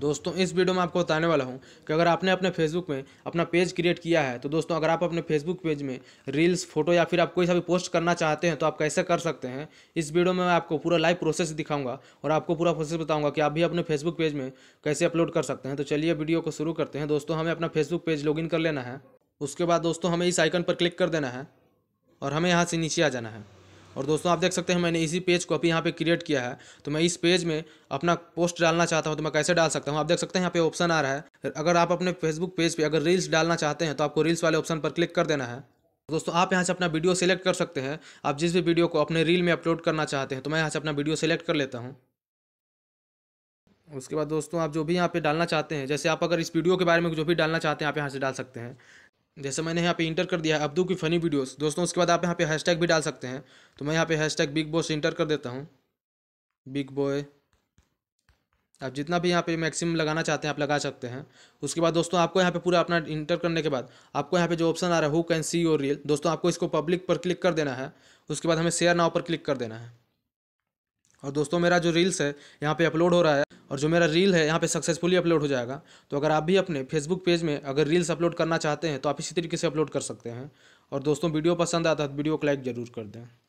दोस्तों इस वीडियो में आपको बताने वाला हूँ कि अगर आपने अपने फेसबुक में अपना पेज क्रिएट किया है तो दोस्तों अगर आप अपने फेसबुक पेज में रील्स फोटो या फिर आप कोई सा भी पोस्ट करना चाहते हैं तो आप कैसे कर सकते हैं इस वीडियो में मैं आपको पूरा लाइव प्रोसेस दिखाऊंगा और आपको पूरा प्रोसेस बताऊँगा कि आप भी अपने फेसबुक पेज में कैसे अपलोड कर सकते हैं तो चलिए वीडियो को शुरू करते हैं दोस्तों हमें अपना फेसबुक पेज लॉग कर लेना है उसके बाद दोस्तों हमें इस आइकन पर क्लिक कर देना है और हमें यहाँ से नीचे आ जाना है और दोस्तों आप देख सकते हैं मैंने इसी पेज को अभी यहाँ पे क्रिएट किया है तो मैं इस पेज में अपना पोस्ट डालना चाहता हूँ तो मैं कैसे डाल सकता हूँ आप देख सकते हैं यहाँ पे ऑप्शन आ रहा है अगर आप अपने फेसबुक पेज पर पे अगर रील्स डालना चाहते हैं तो आपको रील्स वाले ऑप्शन पर क्लिक कर देना है दोस्तों आप यहाँ से अपना वीडियो सेलेक्ट कर सकते हैं आप जिस भी वीडियो को अपने रील में अपलोड करना चाहते हैं तो मैं यहाँ से अपना वीडियो सेलेक्ट कर लेता हूँ उसके बाद दोस्तों आप जो भी यहाँ पे डालना चाहते हैं जैसे आप अगर इस वीडियो के बारे में जो भी डालना चाहते हैं आप यहाँ से डाल सकते हैं जैसे मैंने यहाँ पे इंटर कर दिया है अब्दू की फ़नी वीडियोस दोस्तों उसके बाद आप यहाँ पे हैशटैग भी डाल सकते हैं तो मैं यहाँ पे हैशटैग बिग बॉस इंटर कर देता हूँ बिग बॉय आप जितना भी यहाँ पे मैक्सिमम लगाना चाहते हैं आप लगा सकते हैं उसके बाद दोस्तों आपको यहाँ पे पूरा अपना इंटर करने के बाद आपको यहाँ पे जो ऑप्शन आ रहा है who can see your reel दोस्तों आपको इसको पब्लिक पर क्लिक कर देना है उसके बाद हमें शेयर नाव पर क्लिक कर देना है और दोस्तों मेरा जो रील्स है यहाँ पे अपलोड हो रहा है और जो मेरा रील है यहाँ पे सक्सेसफुली अपलोड हो जाएगा तो अगर आप भी अपने फेसबुक पेज में अगर रील्स अपलोड करना चाहते हैं तो आप इसी तरीके से अपलोड कर सकते हैं और दोस्तों वीडियो पसंद आता है तो वीडियो को लाइक ज़रूर कर दें